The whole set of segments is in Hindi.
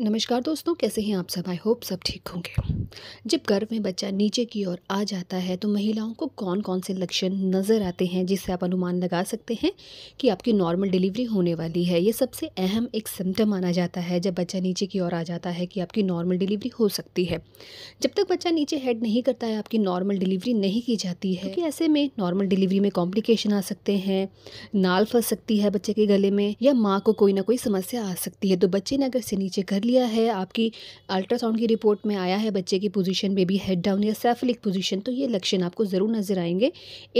नमस्कार दोस्तों कैसे हैं आप सब आई होप सब ठीक होंगे जब गर्भ में बच्चा नीचे की ओर आ जाता है तो महिलाओं को कौन कौन से लक्षण नज़र आते हैं जिससे आप अनुमान लगा सकते हैं कि आपकी नॉर्मल डिलीवरी होने वाली है ये सबसे अहम एक सिम्टम माना जाता है जब बच्चा नीचे की ओर आ जाता है कि आपकी नॉर्मल डिलीवरी हो सकती है जब तक बच्चा नीचे हेड नहीं करता है आपकी नॉर्मल डिलीवरी नहीं की जाती है क्योंकि ऐसे में नॉर्मल डिलीवरी में कॉम्प्लिकेशन आ सकते हैं नाल फंस सकती है बच्चे के गले में या माँ को कोई ना कोई समस्या आ सकती है तो बच्चे ने अगर इसे नीचे कर लिया है आपकी अल्ट्रासाउंड की रिपोर्ट में आया है बच्चे की पोजीशन बेबी हेड डाउन या सेफलिक पोजीशन तो ये लक्षण आपको ज़रूर नज़र आएंगे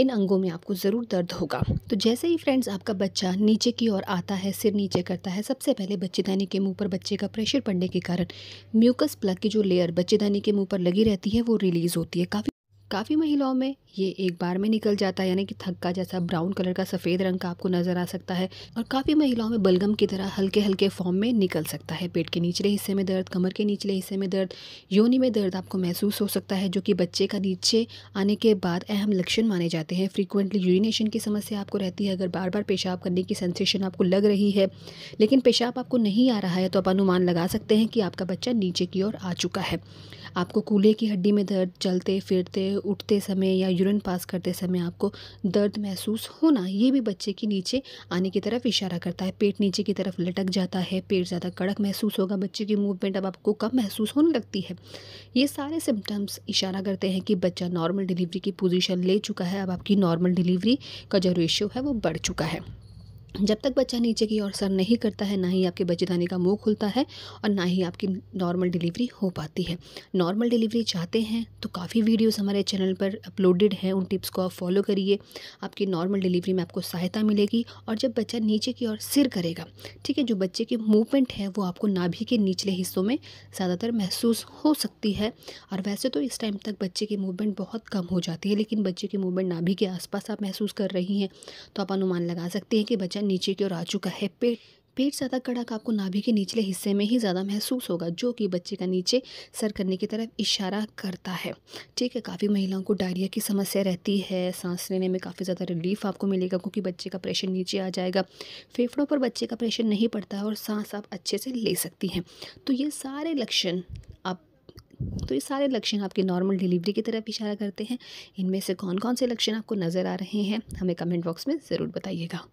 इन अंगों में आपको ज़रूर दर्द होगा तो जैसे ही फ्रेंड्स आपका बच्चा नीचे की ओर आता है सिर नीचे करता है सबसे पहले बच्चेदानी के मुँह पर बच्चे का प्रेशर पड़ने के कारण म्यूकस प्लग की जो लेयर बच्चेदानी के मुँह पर लगी रहती है वो रिलीज़ होती है काफ़ी काफ़ी महिलाओं में ये एक बार में निकल जाता है यानी कि थक्का जैसा ब्राउन कलर का सफ़ेद रंग का आपको नज़र आ सकता है और काफ़ी महिलाओं में बलगम की तरह हल्के हल्के फॉर्म में निकल सकता है पेट के निचले हिस्से में दर्द कमर के निचले हिस्से में दर्द योनि में दर्द आपको महसूस हो सकता है जो कि बच्चे का नीचे आने के बाद अहम लक्षण माने जाते हैं फ्रीकुंटली यूरिनेशन की समस्या आपको रहती है अगर बार बार पेशाब करने की सेंसेशन आपको लग रही है लेकिन पेशाब आपको नहीं आ रहा है तो आप अनुमान लगा सकते हैं कि आपका बच्चा नीचे की ओर आ चुका है आपको कूल्हे की हड्डी में दर्द चलते फिरते उठते समय या यूरिन पास करते समय आपको दर्द महसूस होना ये भी बच्चे के नीचे आने की तरफ इशारा करता है पेट नीचे की तरफ लटक जाता है पेट ज़्यादा कड़क महसूस होगा बच्चे की मूवमेंट अब आपको कम महसूस होने लगती है ये सारे सिम्टम्स इशारा करते हैं कि बच्चा नॉर्मल डिलीवरी की पोजिशन ले चुका है अब आपकी नॉर्मल डिलीवरी का जो रेशियो है वो बढ़ चुका है जब तक बच्चा नीचे की ओर सर नहीं करता है ना ही आपके बच्चेदानी का मुंह खुलता है और ना ही आपकी नॉर्मल डिलीवरी हो पाती है नॉर्मल डिलीवरी चाहते हैं तो काफ़ी वीडियोस हमारे चैनल पर अपलोडेड हैं उन टिप्स को आप फॉलो करिए आपकी नॉर्मल डिलीवरी में आपको सहायता मिलेगी और जब बच्चा नीचे की ओर सिर करेगा ठीक है जो बच्चे की मूवमेंट है वो आपको नाभि के निचले हिस्सों में ज़्यादातर महसूस हो सकती है और वैसे तो इस टाइम तक बच्चे की मूवमेंट बहुत कम हो जाती है लेकिन बच्चे की मूवमेंट नाभी के आसपास आप महसूस कर रही हैं तो आप अनुमान लगा सकते हैं कि बच्चा वजन नीचे की ओर आ चुका है पेट पेट ज़्यादा कड़क आपको नाभि के निचले हिस्से में ही ज़्यादा महसूस होगा जो कि बच्चे का नीचे सर करने की तरफ इशारा करता है ठीक है काफ़ी महिलाओं को डायरिया की समस्या रहती है सांस लेने में काफ़ी ज़्यादा रिलीफ आपको मिलेगा क्योंकि बच्चे का प्रेशर नीचे आ जाएगा फेफड़ों पर बच्चे का प्रेशर नहीं पड़ता है और सांस आप अच्छे से ले सकती हैं तो ये सारे लक्षण आप तो ये सारे लक्षण आपके नॉर्मल डिलीवरी की तरफ इशारा करते हैं इनमें से कौन कौन से लक्षण आपको नज़र आ रहे हैं हमें कमेंट बॉक्स में ज़रूर बताइएगा